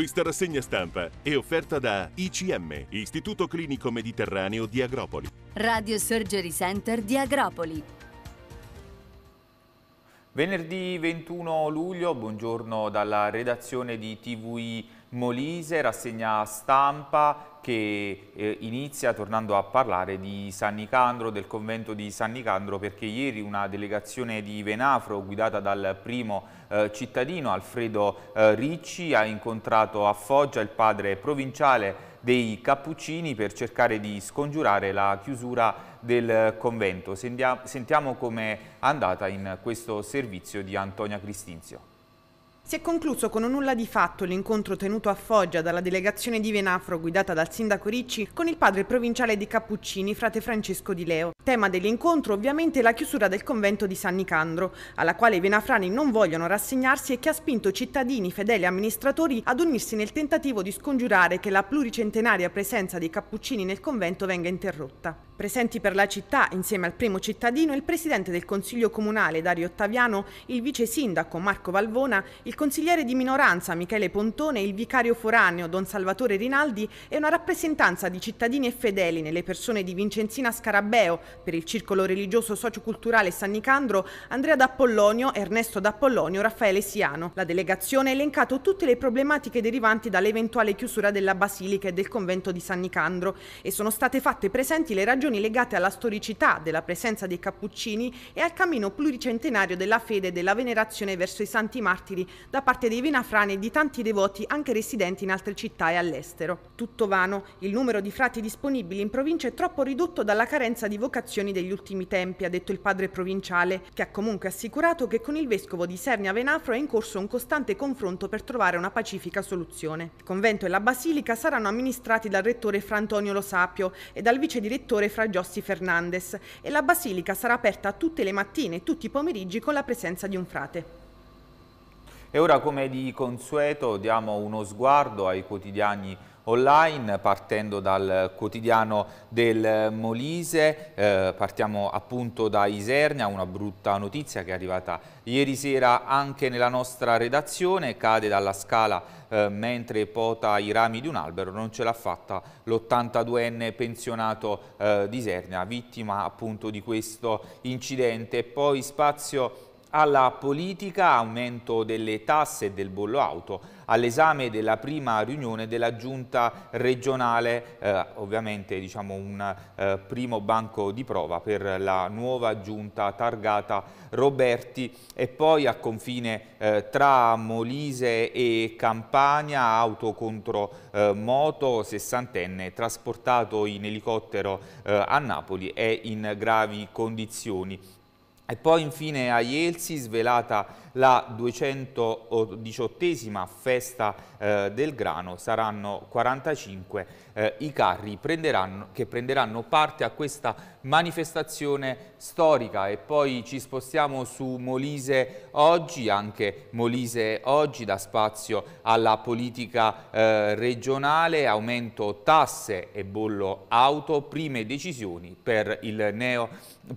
Questa rassegna stampa è offerta da ICM, Istituto Clinico Mediterraneo di Agropoli. Radio Surgery Center di Agropoli. Venerdì 21 luglio, buongiorno dalla redazione di TVI Molise, rassegna stampa che eh, inizia tornando a parlare di San Nicandro, del convento di San Nicandro, perché ieri una delegazione di Venafro guidata dal primo eh, cittadino Alfredo eh, Ricci ha incontrato a Foggia il padre provinciale dei Cappuccini per cercare di scongiurare la chiusura del convento. Sentiamo come è andata in questo servizio di Antonia Cristinzio. Si è concluso con un nulla di fatto l'incontro tenuto a Foggia dalla delegazione di Venafro guidata dal sindaco Ricci con il padre provinciale di Cappuccini, frate Francesco Di Leo. Tema dell'incontro ovviamente la chiusura del convento di San Nicandro, alla quale i venafrani non vogliono rassegnarsi e che ha spinto cittadini, fedeli e amministratori ad unirsi nel tentativo di scongiurare che la pluricentenaria presenza dei Cappuccini nel convento venga interrotta. Presenti per la città, insieme al primo cittadino, il presidente del Consiglio Comunale Dario Ottaviano, il vice sindaco Marco Valvona, il consigliere di minoranza Michele Pontone, il vicario foraneo Don Salvatore Rinaldi e una rappresentanza di cittadini e fedeli nelle persone di Vincenzina Scarabeo per il circolo religioso socioculturale San Nicandro, Andrea D'Appollonio, Ernesto D'Appollonio, Raffaele Siano. La delegazione ha elencato tutte le problematiche derivanti dall'eventuale chiusura della basilica e del convento di San Nicandro e sono state fatte presenti le ragioni questioni legate alla storicità della presenza dei cappuccini e al cammino pluricentenario della fede e della venerazione verso i santi martiri da parte dei venafrani e di tanti devoti anche residenti in altre città e all'estero. Tutto vano, il numero di frati disponibili in provincia è troppo ridotto dalla carenza di vocazioni degli ultimi tempi, ha detto il padre provinciale, che ha comunque assicurato che con il vescovo di Sernia Venafro è in corso un costante confronto per trovare una pacifica soluzione. Il convento e la basilica saranno amministrati dal rettore Frantonio Lo Sapio e dal vice direttore Frantonio fra Giossi Fernandez e la basilica sarà aperta tutte le mattine e tutti i pomeriggi con la presenza di un frate. E ora come di consueto diamo uno sguardo ai quotidiani online partendo dal quotidiano del Molise, eh, partiamo appunto da Isernia, una brutta notizia che è arrivata ieri sera anche nella nostra redazione, cade dalla scala eh, mentre pota i rami di un albero, non ce l'ha fatta l'82enne pensionato eh, di Isernia, vittima appunto di questo incidente. Poi spazio alla politica, aumento delle tasse e del bollo auto, all'esame della prima riunione della giunta regionale, eh, ovviamente diciamo un eh, primo banco di prova per la nuova giunta targata Roberti e poi a confine eh, tra Molise e Campania, auto contro eh, moto, sessantenne trasportato in elicottero eh, a Napoli e in gravi condizioni. E poi infine a Yeltsin svelata la 218esima festa eh, del grano, saranno 45 eh, i carri prenderanno, che prenderanno parte a questa manifestazione storica e poi ci spostiamo su Molise oggi, anche Molise oggi dà spazio alla politica eh, regionale, aumento tasse e bollo auto, prime decisioni per il neo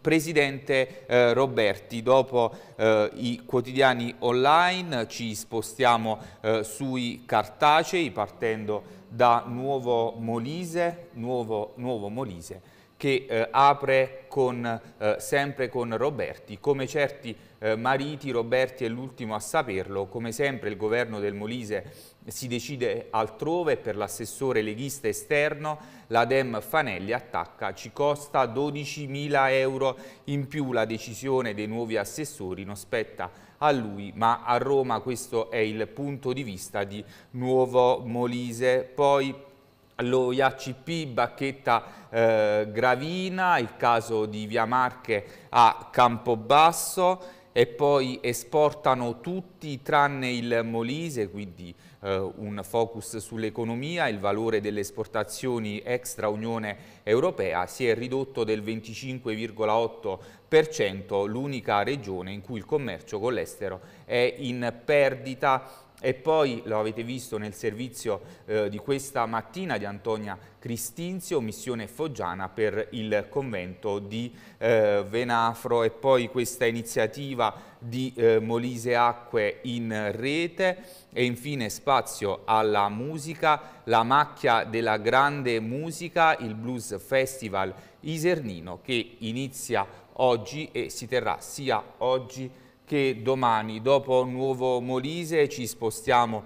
presidente eh, Roberti dopo eh, i quotidiani quotidiani online, ci spostiamo eh, sui cartacei partendo da Nuovo Molise, Nuovo, Nuovo Molise che eh, apre con, eh, sempre con Roberti. Come certi eh, mariti, Roberti è l'ultimo a saperlo. Come sempre il governo del Molise si decide altrove per l'assessore leghista esterno. La Dem Fanelli attacca, ci costa 12.000 euro in più la decisione dei nuovi assessori, non spetta a lui, ma a Roma questo è il punto di vista di Nuovo Molise. Poi lo IACP, Bacchetta eh, Gravina, il caso di Via Marche a Campobasso e poi esportano tutti tranne il Molise, quindi eh, un focus sull'economia, il valore delle esportazioni extra Unione Europea si è ridotto del 25,8%, l'unica regione in cui il commercio con l'estero è in perdita e poi lo avete visto nel servizio eh, di questa mattina di Antonia Cristinzio, missione foggiana per il convento di eh, Venafro e poi questa iniziativa di eh, Molise Acque in rete e infine spazio alla musica, la macchia della grande musica, il Blues Festival Isernino che inizia oggi e si terrà sia oggi che che domani, dopo Nuovo Molise, ci spostiamo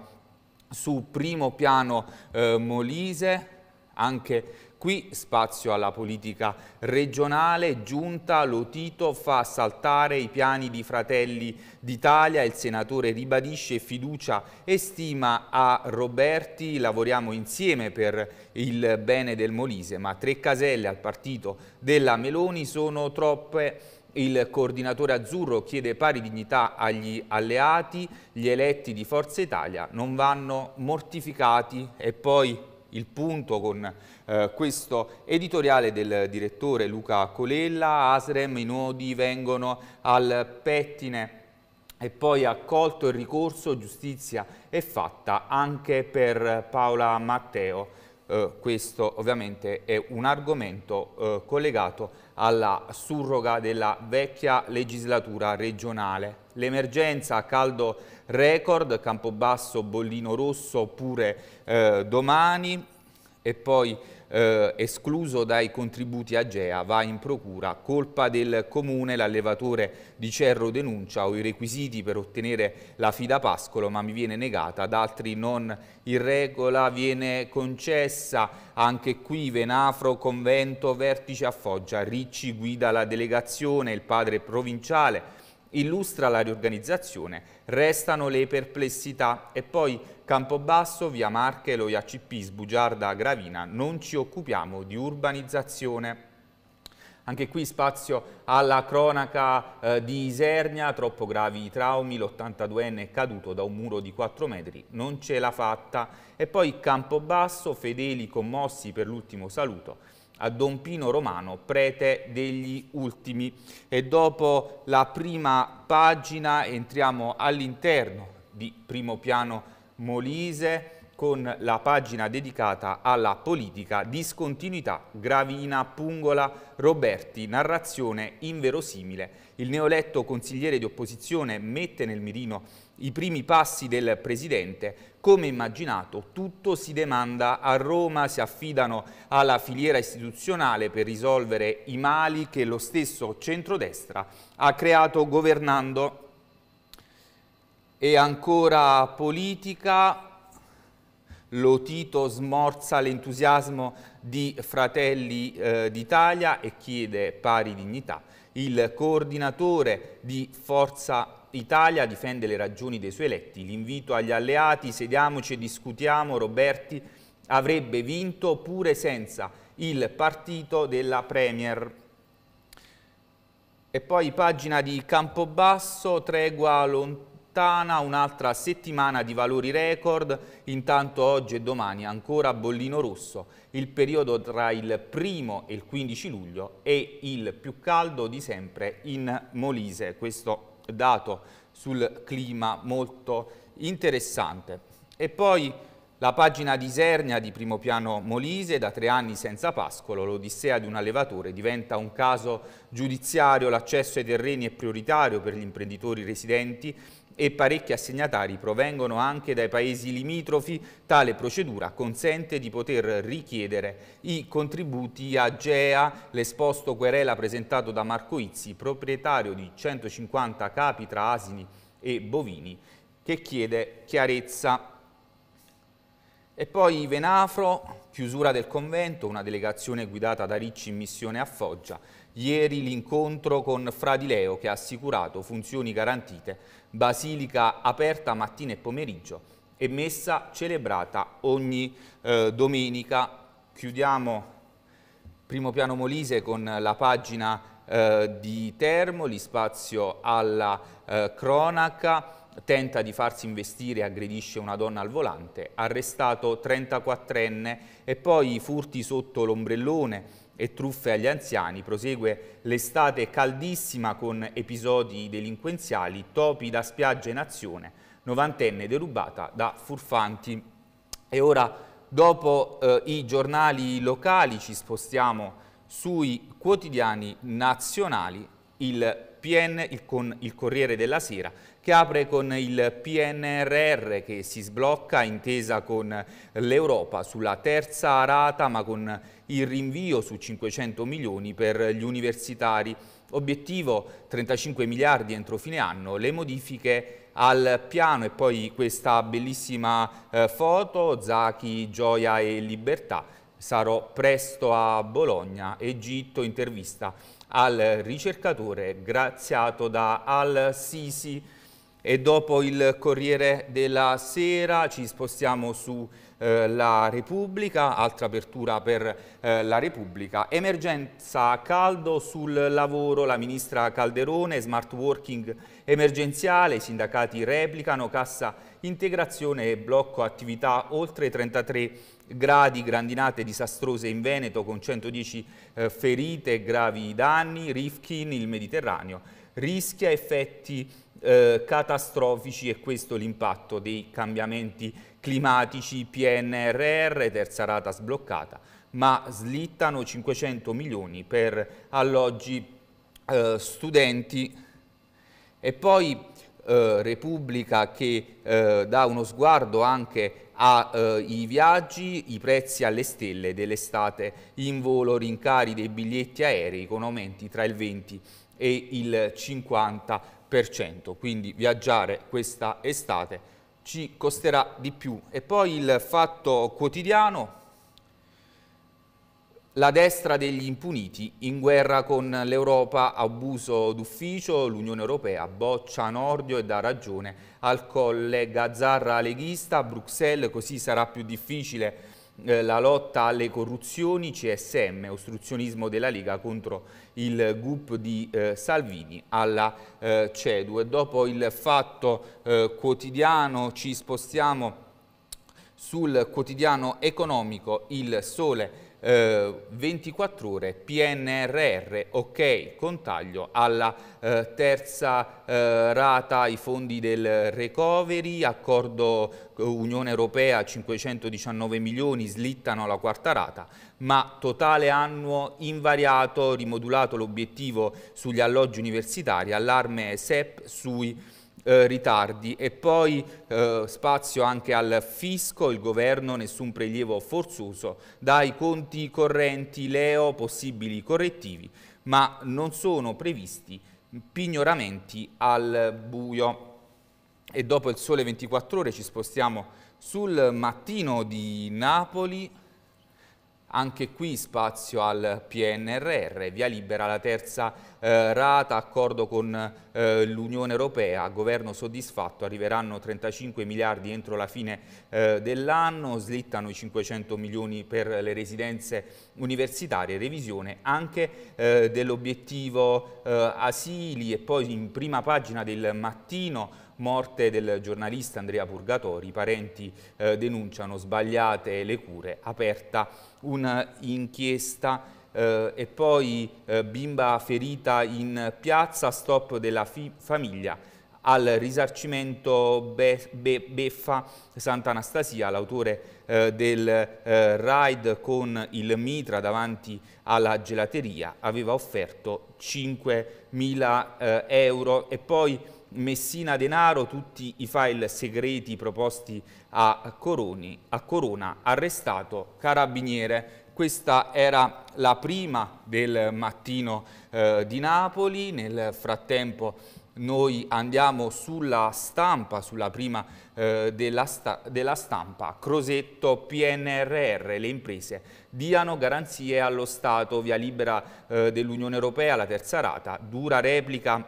su primo piano eh, Molise, anche qui spazio alla politica regionale, Giunta Lotito fa saltare i piani di Fratelli d'Italia, il senatore ribadisce fiducia e stima a Roberti, lavoriamo insieme per il bene del Molise, ma tre caselle al partito della Meloni sono troppe il coordinatore azzurro chiede pari dignità agli alleati, gli eletti di Forza Italia non vanno mortificati e poi il punto con eh, questo editoriale del direttore Luca Colella, Asrem, i nodi vengono al pettine e poi accolto il ricorso, giustizia è fatta anche per Paola Matteo. Eh, questo ovviamente è un argomento eh, collegato alla surroga della vecchia legislatura regionale. L'emergenza a caldo record, Campobasso, Bollino Rosso pure eh, domani e poi eh, escluso dai contributi Agea, va in procura, colpa del comune, l'allevatore di Cerro denuncia, ho i requisiti per ottenere la fida pascolo ma mi viene negata, ad altri non in regola, viene concessa anche qui Venafro, convento, vertice a Foggia, Ricci guida la delegazione, il padre provinciale, illustra la riorganizzazione, restano le perplessità e poi Campobasso, via Marche, Loia CP, Sbugiarda, Gravina, non ci occupiamo di urbanizzazione. Anche qui spazio alla cronaca eh, di Isernia, troppo gravi i traumi, l'82enne è caduto da un muro di 4 metri, non ce l'ha fatta. E poi Campobasso, fedeli commossi per l'ultimo saluto, a Don Pino Romano, prete degli ultimi. E dopo la prima pagina entriamo all'interno di Primo Piano Molise con la pagina dedicata alla politica, discontinuità, Gravina, Pungola, Roberti, narrazione inverosimile. Il neoletto consigliere di opposizione mette nel mirino i primi passi del presidente, come immaginato, tutto si demanda a Roma, si affidano alla filiera istituzionale per risolvere i mali che lo stesso centrodestra ha creato governando. E ancora politica, Lotito smorza l'entusiasmo di Fratelli eh, d'Italia e chiede pari dignità. Il coordinatore di Forza Italia difende le ragioni dei suoi eletti, l'invito agli alleati, sediamoci e discutiamo, Roberti avrebbe vinto pure senza il partito della Premier. E poi pagina di Campobasso, tregua lontana, un'altra settimana di valori record, intanto oggi e domani ancora bollino rosso. Il periodo tra il primo e il 15 luglio e il più caldo di sempre in Molise, questo è dato sul clima molto interessante. E poi la pagina di Isernia di primo piano Molise, da tre anni senza pascolo, l'odissea di un allevatore diventa un caso giudiziario, l'accesso ai terreni è prioritario per gli imprenditori residenti e parecchi assegnatari provengono anche dai paesi limitrofi, tale procedura consente di poter richiedere i contributi a GEA, l'esposto querela presentato da Marco Izzi, proprietario di 150 capi tra asini e bovini, che chiede chiarezza. E poi Venafro, chiusura del convento, una delegazione guidata da Ricci in missione a Foggia, Ieri l'incontro con Fradileo che ha assicurato funzioni garantite, basilica aperta mattina e pomeriggio e messa celebrata ogni eh, domenica. Chiudiamo primo piano Molise con la pagina eh, di Termoli, spazio alla eh, cronaca tenta di farsi investire e aggredisce una donna al volante, arrestato 34enne e poi furti sotto l'ombrellone, e truffe agli anziani. Prosegue l'estate caldissima con episodi delinquenziali, topi da spiaggia in azione, novantenne derubata da furfanti. E ora, dopo eh, i giornali locali, ci spostiamo sui quotidiani nazionali. Il PN, il, con il Corriere della Sera, che apre con il PNRR che si sblocca, intesa con l'Europa, sulla terza rata ma con il rinvio su 500 milioni per gli universitari. Obiettivo 35 miliardi entro fine anno, le modifiche al piano e poi questa bellissima eh, foto, Zachi, Gioia e Libertà. Sarò presto a Bologna, Egitto, intervista al ricercatore graziato da Al-Sisi. E dopo il Corriere della Sera ci spostiamo su eh, La Repubblica, altra apertura per eh, La Repubblica. Emergenza a caldo sul lavoro, la ministra Calderone, smart working emergenziale, i sindacati replicano, cassa integrazione e blocco attività oltre 33 gradi, grandinate disastrose in Veneto con 110 eh, ferite, gravi danni, Rifkin, il Mediterraneo. Rischia effetti eh, catastrofici e questo l'impatto dei cambiamenti climatici, PNRR, terza rata sbloccata, ma slittano 500 milioni per alloggi eh, studenti e poi eh, Repubblica che eh, dà uno sguardo anche ai eh, viaggi, i prezzi alle stelle dell'estate in volo, rincari dei biglietti aerei con aumenti tra il 20 e il 50%. Quindi viaggiare questa estate ci costerà di più. E poi il fatto quotidiano la destra degli impuniti in guerra con l'Europa, abuso d'ufficio, l'Unione Europea boccia Nordio e dà ragione al collega Zarra leghista. A Bruxelles così sarà più difficile eh, la lotta alle corruzioni, CSM, ostruzionismo della Lega contro il GUP di eh, Salvini alla eh, CEDU. E dopo il fatto eh, quotidiano ci spostiamo sul quotidiano economico Il Sole eh, 24 ore PNRR, ok, contaglio alla eh, terza eh, rata i fondi del recovery, accordo eh, Unione Europea 519 milioni, slittano la quarta rata, ma totale annuo invariato, rimodulato l'obiettivo sugli alloggi universitari, allarme SEP sui eh, ritardi e poi eh, spazio anche al fisco, il governo nessun prelievo forzoso, dai conti correnti Leo possibili correttivi, ma non sono previsti pignoramenti al buio. E dopo il sole 24 ore ci spostiamo sul mattino di Napoli, anche qui spazio al PNRR, via libera la terza eh, rata, accordo con eh, l'Unione Europea, governo soddisfatto, arriveranno 35 miliardi entro la fine eh, dell'anno, slittano i 500 milioni per le residenze universitarie, revisione anche eh, dell'obiettivo eh, asili e poi in prima pagina del mattino morte del giornalista Andrea Purgatori, i parenti eh, denunciano sbagliate le cure, aperta un'inchiesta eh, e poi eh, bimba ferita in piazza, stop della famiglia al risarcimento be be Beffa Sant'Anastasia, l'autore eh, del eh, raid con il mitra davanti alla gelateria, aveva offerto 5.000 eh, euro e poi Messina Denaro, tutti i file segreti proposti a, Coroni, a Corona, arrestato carabiniere questa era la prima del mattino eh, di Napoli, nel frattempo noi andiamo sulla stampa, sulla prima eh, della, sta della, stampa, Crosetto PNRR, le imprese diano garanzie allo Stato via libera eh, dell'Unione Europea, la terza rata, dura replica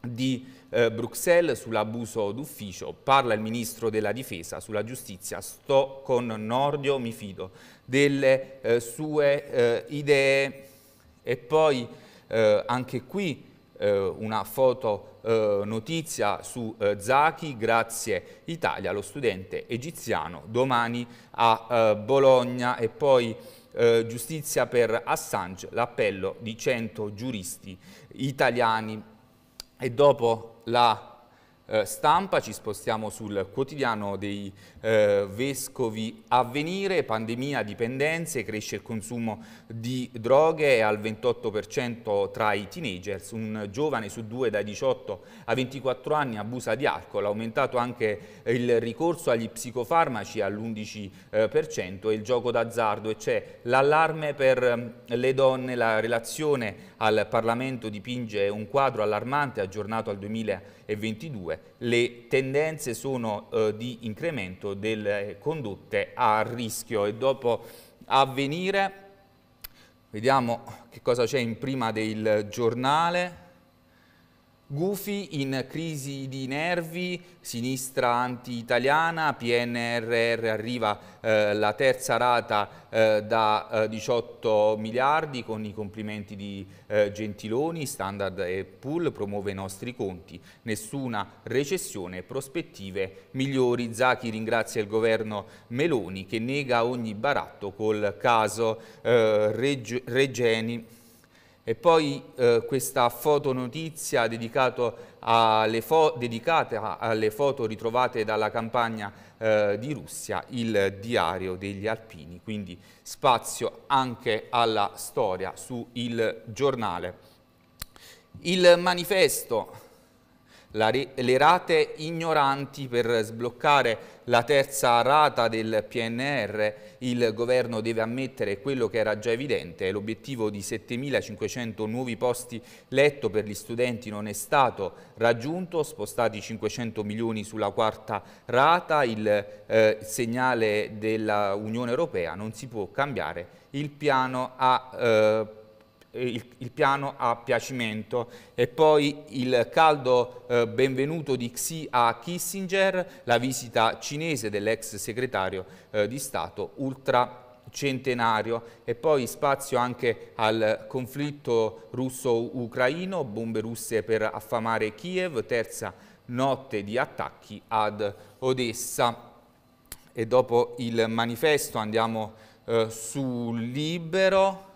di eh, Bruxelles sull'abuso d'ufficio, parla il ministro della difesa sulla giustizia, sto con Nordio, mi fido delle eh, sue eh, idee e poi eh, anche qui eh, una foto eh, notizia su Zaki, grazie Italia, lo studente egiziano domani a Bologna e poi Uh, giustizia per Assange, l'appello di 100 giuristi italiani e dopo la eh, stampa, ci spostiamo sul quotidiano dei eh, vescovi avvenire, pandemia, dipendenze, cresce il consumo di droghe al 28% tra i teenagers, un giovane su due dai 18 a 24 anni abusa di alcol, aumentato anche il ricorso agli psicofarmaci all'11% eh, e il gioco d'azzardo e c'è l'allarme per ehm, le donne, la relazione al Parlamento dipinge un quadro allarmante aggiornato al 2022 le tendenze sono eh, di incremento delle condotte a rischio e dopo avvenire vediamo che cosa c'è in prima del giornale Gufi in crisi di nervi, sinistra anti-italiana, PNRR arriva eh, la terza rata eh, da eh, 18 miliardi con i complimenti di eh, Gentiloni, Standard e Pool promuove i nostri conti, nessuna recessione, prospettive migliori. Zacchi ringrazia il governo Meloni che nega ogni baratto col caso eh, Regeni. E poi eh, questa fotonotizia fo dedicata alle foto ritrovate dalla campagna eh, di Russia, il diario degli alpini, quindi spazio anche alla storia su Il Giornale. Il manifesto le rate ignoranti per sbloccare la terza rata del PNR, il governo deve ammettere quello che era già evidente, l'obiettivo di 7.500 nuovi posti letto per gli studenti non è stato raggiunto, spostati 500 milioni sulla quarta rata, il eh, segnale dell'Unione Europea non si può cambiare il piano a eh, eh, il, il, piano a piacimento e poi il caldo eh, benvenuto di Xi a Kissinger, la visita cinese dell'ex segretario eh, di Stato ultra centenario e poi spazio anche al conflitto russo-ucraino, bombe russe per affamare Kiev, terza notte di attacchi ad Odessa. E dopo il manifesto andiamo eh, su Libero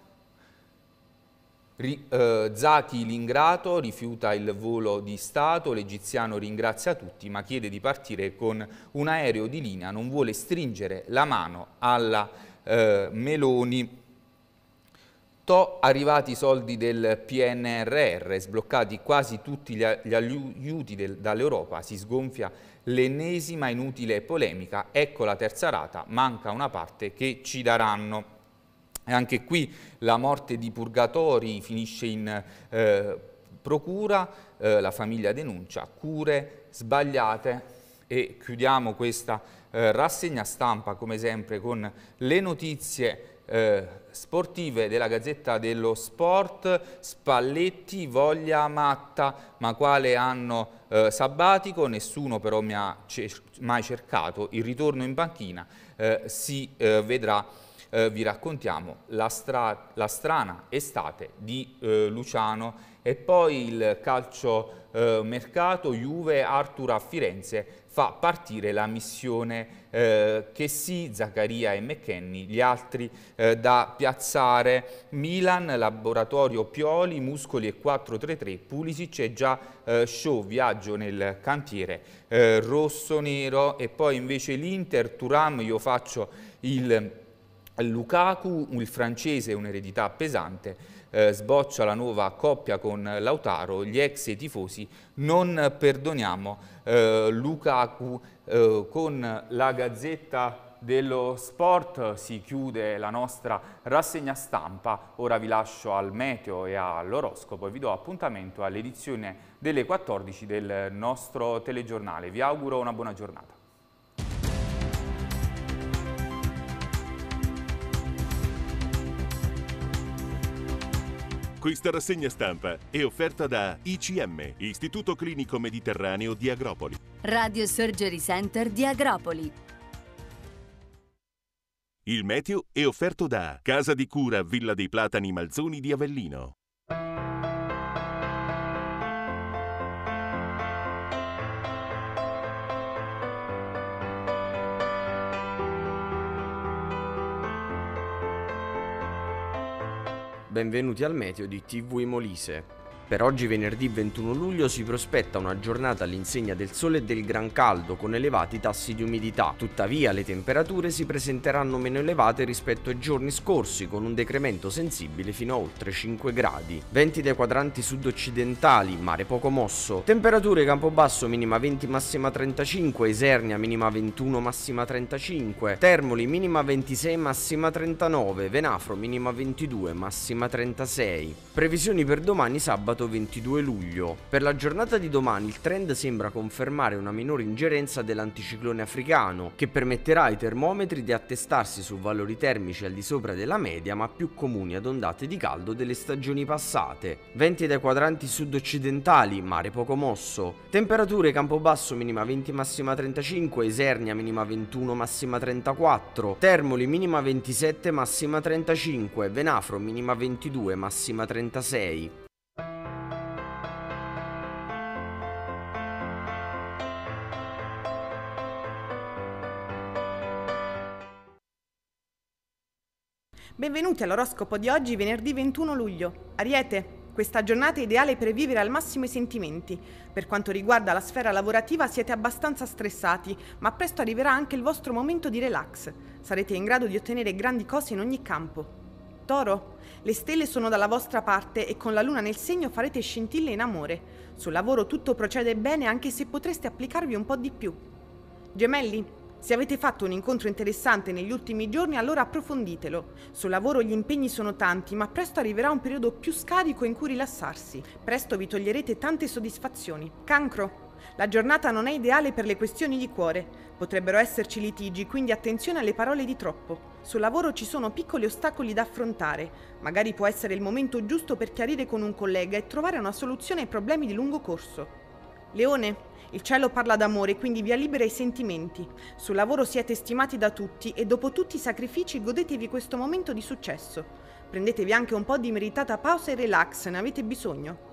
Ri, eh, Zaki l'ingrato rifiuta il volo di Stato, l'egiziano ringrazia tutti ma chiede di partire con un aereo di linea, non vuole stringere la mano alla eh, Meloni. To arrivati i soldi del PNRR, sbloccati quasi tutti gli, gli aiuti dall'Europa, si sgonfia l'ennesima inutile polemica, ecco la terza rata, manca una parte che ci daranno. E anche qui la morte di Purgatori finisce in eh, procura, eh, la famiglia denuncia, cure sbagliate e chiudiamo questa eh, rassegna stampa come sempre con le notizie eh, sportive della Gazzetta dello Sport, Spalletti, voglia matta, ma quale anno eh, sabbatico, nessuno però mi ha cer mai cercato, il ritorno in banchina eh, si eh, vedrà eh, vi raccontiamo la, stra la, strana estate di eh, Luciano e poi il calcio eh, mercato Juve Artura a Firenze fa partire la missione eh, che sì, Zaccaria e McKenny, gli altri eh, da piazzare Milan, Laboratorio Pioli, Muscoli e 433, Pulisic e già eh, show, viaggio nel cantiere eh, rosso-nero e poi invece l'Inter, Turam, io faccio il Lukaku, il francese, un'eredità pesante, eh, sboccia la nuova coppia con Lautaro, gli ex tifosi non perdoniamo eh, Lukaku eh, con la Gazzetta dello sport si chiude la nostra rassegna stampa, ora vi lascio al meteo e all'oroscopo e vi do appuntamento all'edizione delle 14 del nostro telegiornale. Vi auguro una buona giornata. Questa rassegna stampa è offerta da ICM, Istituto Clinico Mediterraneo di Agropoli. Radio Surgery Center di Agropoli. Il meteo è offerto da Casa di Cura Villa dei Platani Malzoni di Avellino. benvenuti al meteo di TV Molise. Per oggi venerdì 21 luglio si prospetta una giornata all'insegna del sole e del gran caldo con elevati tassi di umidità. Tuttavia le temperature si presenteranno meno elevate rispetto ai giorni scorsi con un decremento sensibile fino a oltre 5 gradi. Venti dai quadranti sud-occidentali, mare poco mosso. Temperature Campobasso minima 20 massima 35, Isernia minima 21 massima 35, Termoli minima 26 massima 39, Venafro minima 22 massima 36. Previsioni per domani sabato sabato 22 luglio. Per la giornata di domani il trend sembra confermare una minore ingerenza dell'anticiclone africano, che permetterà ai termometri di attestarsi su valori termici al di sopra della media ma più comuni ad ondate di caldo delle stagioni passate. Venti dai quadranti sud-occidentali, mare poco mosso. Temperature Campobasso minima 20 massima 35, Isernia minima 21 massima 34, Termoli minima 27 massima 35, Venafro minima 22 massima 36. benvenuti all'oroscopo di oggi, venerdì 21 luglio. Ariete, questa giornata è ideale per vivere al massimo i sentimenti. Per quanto riguarda la sfera lavorativa siete abbastanza stressati, ma presto arriverà anche il vostro momento di relax. Sarete in grado di ottenere grandi cose in ogni campo. Toro, le stelle sono dalla vostra parte e con la luna nel segno farete scintille in amore. Sul lavoro tutto procede bene anche se potreste applicarvi un po' di più. Gemelli, se avete fatto un incontro interessante negli ultimi giorni, allora approfonditelo. Sul lavoro gli impegni sono tanti, ma presto arriverà un periodo più scarico in cui rilassarsi. Presto vi toglierete tante soddisfazioni. Cancro. La giornata non è ideale per le questioni di cuore. Potrebbero esserci litigi, quindi attenzione alle parole di troppo. Sul lavoro ci sono piccoli ostacoli da affrontare. Magari può essere il momento giusto per chiarire con un collega e trovare una soluzione ai problemi di lungo corso. Leone, il cielo parla d'amore, quindi via libera ai sentimenti. Sul lavoro siete stimati da tutti e dopo tutti i sacrifici godetevi questo momento di successo. Prendetevi anche un po' di meritata pausa e relax, ne avete bisogno.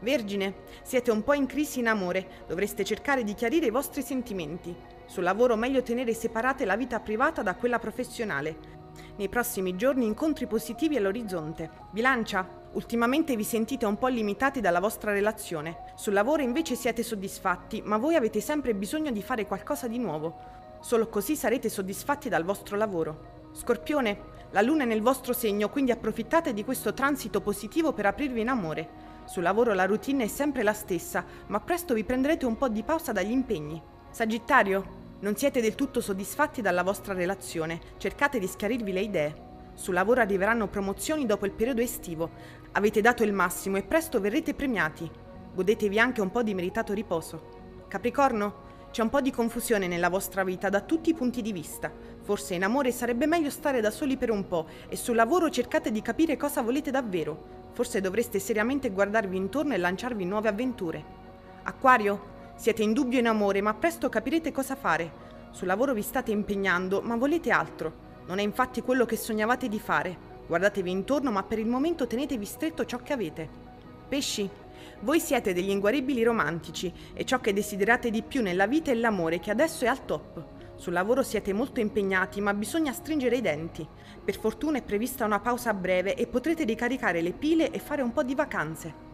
Vergine, siete un po' in crisi in amore, dovreste cercare di chiarire i vostri sentimenti. Sul lavoro meglio tenere separate la vita privata da quella professionale. Nei prossimi giorni incontri positivi all'orizzonte. Bilancia, Ultimamente vi sentite un po' limitati dalla vostra relazione. Sul lavoro invece siete soddisfatti, ma voi avete sempre bisogno di fare qualcosa di nuovo. Solo così sarete soddisfatti dal vostro lavoro. Scorpione, la luna è nel vostro segno, quindi approfittate di questo transito positivo per aprirvi in amore. Sul lavoro la routine è sempre la stessa, ma presto vi prenderete un po' di pausa dagli impegni. Sagittario, non siete del tutto soddisfatti dalla vostra relazione, cercate di schiarirvi le idee. Sul lavoro arriveranno promozioni dopo il periodo estivo, avete dato il massimo e presto verrete premiati. Godetevi anche un po' di meritato riposo. Capricorno, c'è un po' di confusione nella vostra vita da tutti i punti di vista. Forse in amore sarebbe meglio stare da soli per un po' e sul lavoro cercate di capire cosa volete davvero. Forse dovreste seriamente guardarvi intorno e lanciarvi nuove avventure. Acquario, siete in dubbio in amore, ma presto capirete cosa fare. Sul lavoro vi state impegnando, ma volete altro. Non è infatti quello che sognavate di fare. Guardatevi intorno, ma per il momento tenetevi stretto ciò che avete. Pesci, voi siete degli inguaribili romantici e ciò che desiderate di più nella vita è l'amore che adesso è al top. Sul lavoro siete molto impegnati, ma bisogna stringere i denti. Per fortuna è prevista una pausa breve e potrete ricaricare le pile e fare un po' di vacanze.